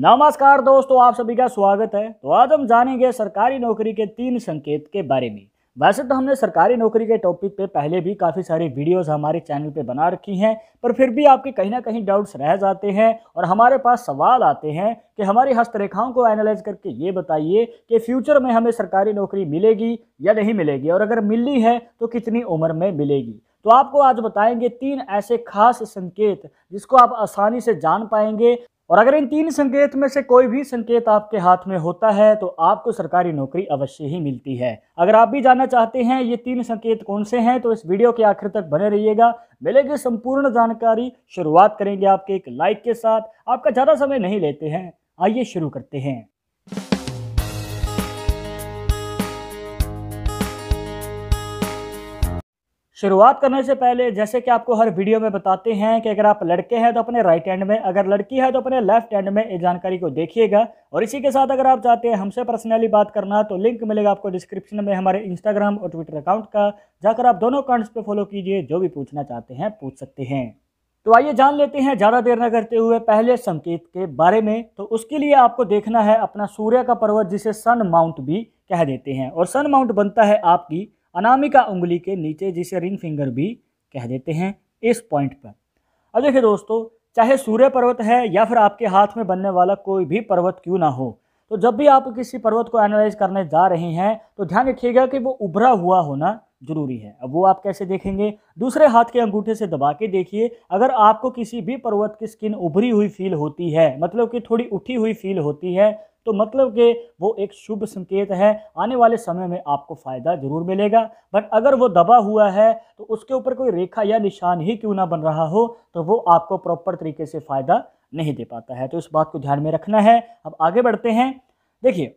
नमस्कार दोस्तों आप सभी का स्वागत है तो आज हम जानेंगे सरकारी नौकरी के तीन संकेत के बारे में वैसे तो हमने सरकारी नौकरी के टॉपिक पे पहले भी काफ़ी सारी वीडियोस हमारे चैनल पे बना रखी हैं पर फिर भी आपके कहीं ना कहीं डाउट्स रह जाते हैं और हमारे पास सवाल आते हैं कि हमारी हस्तरेखाओं को एनालाइज करके ये बताइए कि फ्यूचर में हमें सरकारी नौकरी मिलेगी या नहीं मिलेगी और अगर मिलनी है तो कितनी उम्र में मिलेगी तो आपको आज बताएंगे तीन ऐसे खास संकेत जिसको आप आसानी से जान पाएंगे और अगर इन तीन संकेत में से कोई भी संकेत आपके हाथ में होता है तो आपको सरकारी नौकरी अवश्य ही मिलती है अगर आप भी जानना चाहते हैं ये तीन संकेत कौन से हैं तो इस वीडियो के आखिर तक बने रहिएगा मिलेगी संपूर्ण जानकारी शुरुआत करेंगे आपके एक लाइक के साथ आपका ज़्यादा समय नहीं लेते हैं आइए शुरू करते हैं शुरुआत करने से पहले जैसे कि आपको हर वीडियो में बताते हैं कि अगर आप लड़के हैं तो अपने राइट हैंड में अगर लड़की है तो अपने लेफ्ट हैंड में इस जानकारी को देखिएगा और इसी के साथ अगर आप चाहते हैं हमसे पर्सनली बात करना तो लिंक मिलेगा आपको डिस्क्रिप्शन में हमारे इंस्टाग्राम और ट्विटर अकाउंट का जाकर आप दोनों अकाउंट्स पर फॉलो कीजिए जो भी पूछना चाहते हैं पूछ सकते हैं तो आइए जान लेते हैं ज़्यादा देर न करते हुए पहले संकेत के बारे में तो उसके लिए आपको देखना है अपना सूर्य का पर्वत जिसे सन माउंट भी कह देते हैं और सन माउंट बनता है आपकी अनामिका उंगली के नीचे जिसे रिंग फिंगर भी कह देते हैं इस पॉइंट पर अब देखिए दोस्तों चाहे सूर्य पर्वत है या फिर आपके हाथ में बनने वाला कोई भी पर्वत क्यों ना हो तो जब भी आप किसी पर्वत को एनालाइज करने जा रहे हैं तो ध्यान रखिएगा कि वो उभरा हुआ होना जरूरी है अब वो आप कैसे देखेंगे दूसरे हाथ के अंगूठे से दबा के देखिए अगर आपको किसी भी पर्वत की स्किन उभरी हुई फील होती है मतलब कि थोड़ी उठी हुई फील होती है तो मतलब कि वो एक शुभ संकेत है आने वाले समय में आपको फ़ायदा ज़रूर मिलेगा बट अगर वो दबा हुआ है तो उसके ऊपर कोई रेखा या निशान ही क्यों ना बन रहा हो तो वो आपको प्रॉपर तरीके से फ़ायदा नहीं दे पाता है तो इस बात को ध्यान में रखना है अब आगे बढ़ते हैं देखिए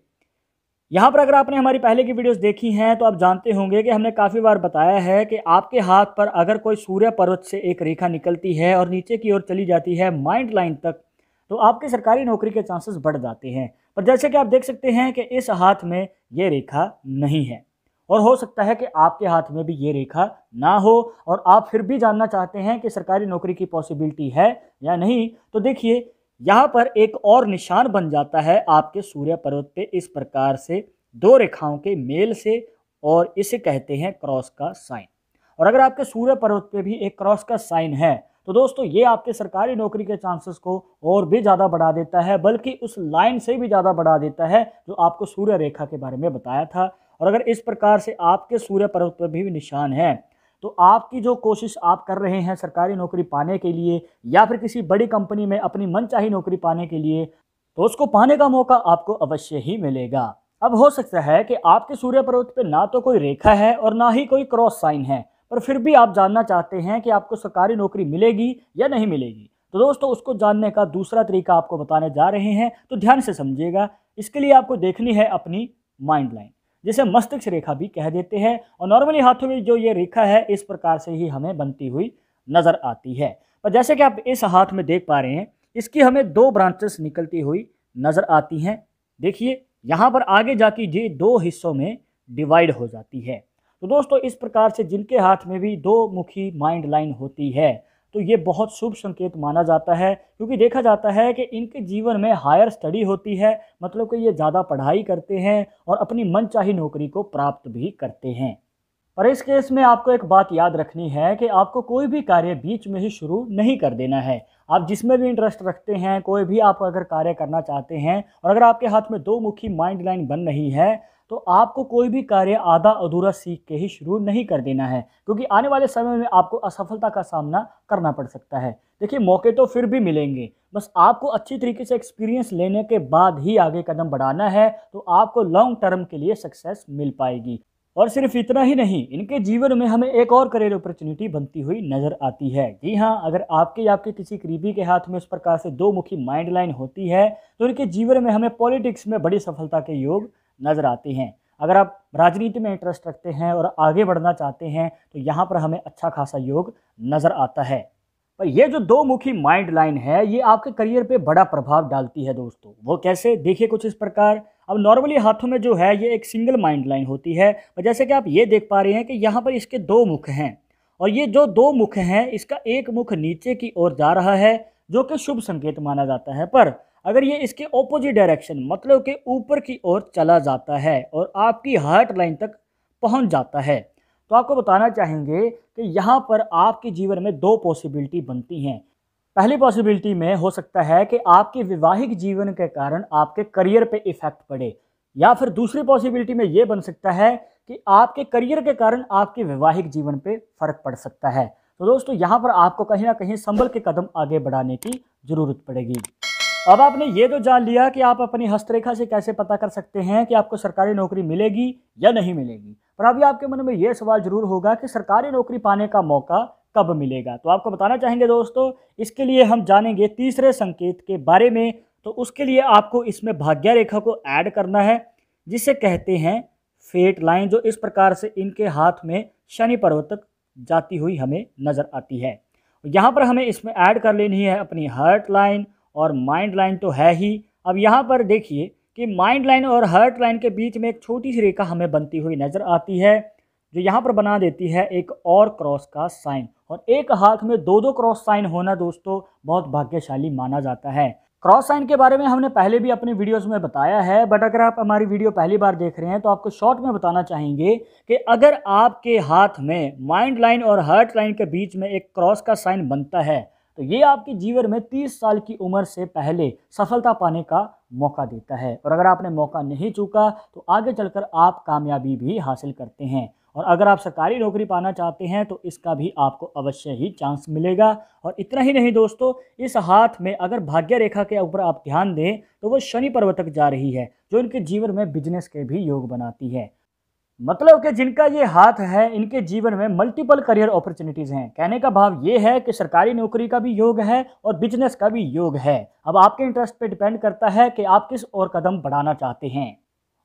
यहाँ पर अगर आपने हमारी पहले की वीडियोस देखी हैं तो आप जानते होंगे कि हमने काफ़ी बार बताया है कि आपके हाथ पर अगर कोई सूर्य पर्वत से एक रेखा निकलती है और नीचे की ओर चली जाती है माइंड लाइन तक तो आपके सरकारी नौकरी के चांसेस बढ़ जाते हैं और जैसे कि आप देख सकते हैं कि इस हाथ में ये रेखा नहीं है और हो सकता है कि आपके हाथ में भी ये रेखा ना हो और आप फिर भी जानना चाहते हैं कि सरकारी नौकरी की पॉसिबिलिटी है या नहीं तो देखिए यहाँ पर एक और निशान बन जाता है आपके सूर्य पर्वत पे इस प्रकार से दो रेखाओं के मेल से और इसे कहते हैं क्रॉस का साइन और अगर आपके सूर्य पर्वत पे भी एक क्रॉस का साइन है तो दोस्तों ये आपके सरकारी नौकरी के चांसेस को और भी ज़्यादा बढ़ा देता है बल्कि उस लाइन से भी ज़्यादा बढ़ा देता है जो आपको सूर्य रेखा के बारे में बताया था और अगर इस प्रकार से आपके सूर्य पर्वत पर भी निशान है तो आपकी जो कोशिश आप कर रहे हैं सरकारी नौकरी पाने के लिए या फिर किसी बड़ी कंपनी में अपनी मनचाही नौकरी पाने के लिए तो उसको पाने का मौका आपको अवश्य ही मिलेगा अब हो सकता है कि आपके सूर्य पर्वत पे ना तो कोई रेखा है और ना ही कोई क्रॉस साइन है पर फिर भी आप जानना चाहते हैं कि आपको सरकारी नौकरी मिलेगी या नहीं मिलेगी तो दोस्तों उसको जानने का दूसरा तरीका आपको बताने जा रहे हैं तो ध्यान से समझिएगा इसके लिए आपको देखनी है अपनी माइंड लाइन जिसे मस्तिष्क रेखा भी कह देते हैं और नॉर्मली हाथों में जो ये रेखा है इस प्रकार से ही हमें बनती हुई नज़र आती है पर जैसे कि आप इस हाथ में देख पा रहे हैं इसकी हमें दो ब्रांचेस निकलती हुई नज़र आती हैं देखिए यहाँ पर आगे जाके ये दो हिस्सों में डिवाइड हो जाती है तो दोस्तों इस प्रकार से जिनके हाथ में भी दो मुखी माइंड लाइन होती है तो ये बहुत शुभ संकेत माना जाता है क्योंकि देखा जाता है कि इनके जीवन में हायर स्टडी होती है मतलब कि ये ज़्यादा पढ़ाई करते हैं और अपनी मनचाही नौकरी को प्राप्त भी करते हैं पर इस केस में आपको एक बात याद रखनी है कि आपको कोई भी कार्य बीच में ही शुरू नहीं कर देना है आप जिसमें भी इंटरेस्ट रखते हैं कोई भी आप अगर कार्य करना चाहते हैं और अगर आपके हाथ में दो मुखी माइंड लाइन बन रही है तो आपको कोई भी कार्य आधा अधूरा सीख के ही शुरू नहीं कर देना है क्योंकि आने वाले समय में आपको असफलता का सामना करना पड़ सकता है देखिए मौके तो फिर भी मिलेंगे बस आपको अच्छी तरीके से एक्सपीरियंस लेने के बाद ही आगे कदम बढ़ाना है तो आपको लॉन्ग टर्म के लिए सक्सेस मिल पाएगी और सिर्फ इतना ही नहीं इनके जीवन में हमें एक और करियर अपॉर्चुनिटी बनती हुई नज़र आती है जी हाँ अगर आपके या आपके किसी करीबी के हाथ में इस प्रकार से दो मुखी माइंड लाइन होती है तो इनके जीवन में हमें पॉलिटिक्स में बड़ी सफलता के योग नज़र आते हैं अगर आप राजनीति में इंटरेस्ट रखते हैं और आगे बढ़ना चाहते हैं तो यहाँ पर हमें अच्छा खासा योग नज़र आता है पर ये जो दो मुखी माइंड लाइन है ये आपके करियर पे बड़ा प्रभाव डालती है दोस्तों वो कैसे देखिए कुछ इस प्रकार अब नॉर्मली हाथों में जो है ये एक सिंगल माइंड लाइन होती है और जैसे कि आप ये देख पा रहे हैं कि यहाँ पर इसके दो मुख हैं और ये जो दो मुख हैं इसका एक मुख नीचे की ओर जा रहा है जो कि शुभ संकेत माना जाता है पर अगर ये इसके ऑपोजिट डायरेक्शन मतलब के ऊपर की ओर चला जाता है और आपकी हार्ट लाइन तक पहुंच जाता है तो आपको बताना चाहेंगे कि यहाँ पर आपके जीवन में दो पॉसिबिलिटी बनती हैं पहली पॉसिबिलिटी में हो सकता है कि आपके विवाहिक जीवन के कारण आपके करियर पे इफ़ेक्ट पड़े या फिर दूसरी पॉसिबिलिटी में ये बन सकता है कि आपके करियर के कारण आपके वैवाहिक जीवन पे फर्क पड़ सकता है तो दोस्तों यहाँ पर आपको कहीं ना कहीं संभल के कदम आगे बढ़ाने की ज़रूरत पड़ेगी अब आपने ये तो जान लिया कि आप अपनी हस्तरेखा से कैसे पता कर सकते हैं कि आपको सरकारी नौकरी मिलेगी या नहीं मिलेगी पर अभी आपके मन में ये सवाल जरूर होगा कि सरकारी नौकरी पाने का मौका कब मिलेगा तो आपको बताना चाहेंगे दोस्तों इसके लिए हम जानेंगे तीसरे संकेत के बारे में तो उसके लिए आपको इसमें भाग्य रेखा को ऐड करना है जिसे कहते हैं फेट लाइन जो इस प्रकार से इनके हाथ में शनि पर्वत तक जाती हुई हमें नज़र आती है यहाँ पर हमें इसमें ऐड कर लेनी है अपनी हर्ट लाइन और माइंड लाइन तो है ही अब यहाँ पर देखिए कि माइंड लाइन और हर्ट लाइन के बीच में एक छोटी सी रेखा हमें बनती हुई नज़र आती है जो यहाँ पर बना देती है एक और क्रॉस का साइन और एक हाथ में दो दो क्रॉस साइन होना दोस्तों बहुत भाग्यशाली माना जाता है क्रॉस साइन के बारे में हमने पहले भी अपने वीडियोस में बताया है बट अगर आप हमारी वीडियो पहली बार देख रहे हैं तो आपको शॉर्ट में बताना चाहेंगे कि अगर आपके हाथ में माइंड लाइन और हर्ट लाइन के बीच में एक क्रॉस का साइन बनता है तो ये आपके जीवन में 30 साल की उम्र से पहले सफलता पाने का मौका देता है और अगर आपने मौका नहीं चूका तो आगे चलकर आप कामयाबी भी हासिल करते हैं और अगर आप सरकारी नौकरी पाना चाहते हैं तो इसका भी आपको अवश्य ही चांस मिलेगा और इतना ही नहीं दोस्तों इस हाथ में अगर भाग्य रेखा के ऊपर आप ध्यान दें तो वो शनि पर्वत तक जा रही है जो इनके जीवन में बिजनेस के भी योग बनाती है मतलब कि जिनका ये हाथ है इनके जीवन में मल्टीपल करियर अपॉर्चुनिटीज़ हैं कहने का भाव ये है कि सरकारी नौकरी का भी योग है और बिजनेस का भी योग है अब आपके इंटरेस्ट पे डिपेंड करता है कि आप किस और कदम बढ़ाना चाहते हैं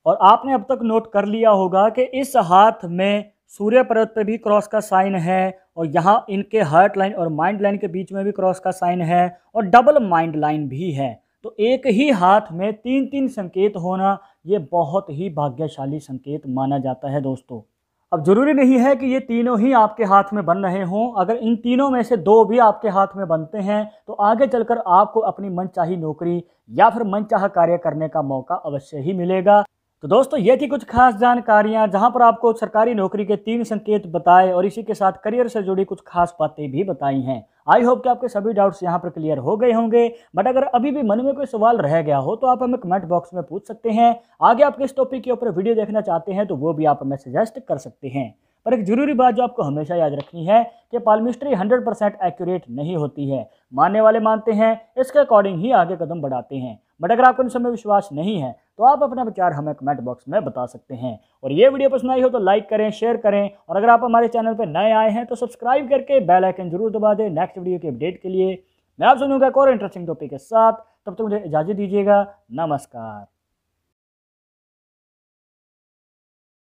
और आपने अब तक नोट कर लिया होगा कि इस हाथ में सूर्य पर्वत पर भी क्रॉस का साइन है और यहाँ इनके हार्ट लाइन और माइंड लाइन के बीच में भी क्रॉस का साइन है और डबल माइंड लाइन भी है तो एक ही हाथ में तीन तीन संकेत होना ये बहुत ही भाग्यशाली संकेत माना जाता है दोस्तों अब ज़रूरी नहीं है कि ये तीनों ही आपके हाथ में बन रहे हों अगर इन तीनों में से दो भी आपके हाथ में बनते हैं तो आगे चलकर आपको अपनी मनचाही नौकरी या फिर मनचाहा कार्य करने का मौका अवश्य ही मिलेगा तो दोस्तों ये थी कुछ खास जानकारियां जहाँ पर आपको सरकारी नौकरी के तीन संकेत बताए और इसी के साथ करियर से जुड़ी कुछ खास बातें भी बताई हैं आई होप कि आपके सभी डाउट्स यहाँ पर क्लियर हो गए होंगे बट अगर अभी भी मन में कोई सवाल रह गया हो तो आप हमें कमेंट बॉक्स में पूछ सकते हैं आगे आप किस टॉपिक के ऊपर वीडियो देखना चाहते हैं तो वो भी आप हमें सजेस्ट कर सकते हैं पर एक जरूरी बात जो आपको हमेशा याद रखनी है कि पालमिस्ट्री 100 परसेंट एक्यूरेट नहीं होती है मानने वाले मानते हैं इसके अकॉर्डिंग ही आगे कदम बढ़ाते हैं बट अगर आपको इन समय विश्वास नहीं है तो आप अपना विचार हमें कमेंट बॉक्स में बता सकते हैं और ये वीडियो पसंद आई हो तो लाइक करें शेयर करें और अगर आप हमारे चैनल पर नए आए हैं तो सब्सक्राइब करके बेल आइकन जरूर दबा दें नेक्स्ट वीडियो के अपडेट के लिए मैं आप सुनूंगा एक और इंटरेस्टिंग टॉपिक के साथ तब तक तो मुझे इजाज़त दीजिएगा नमस्कार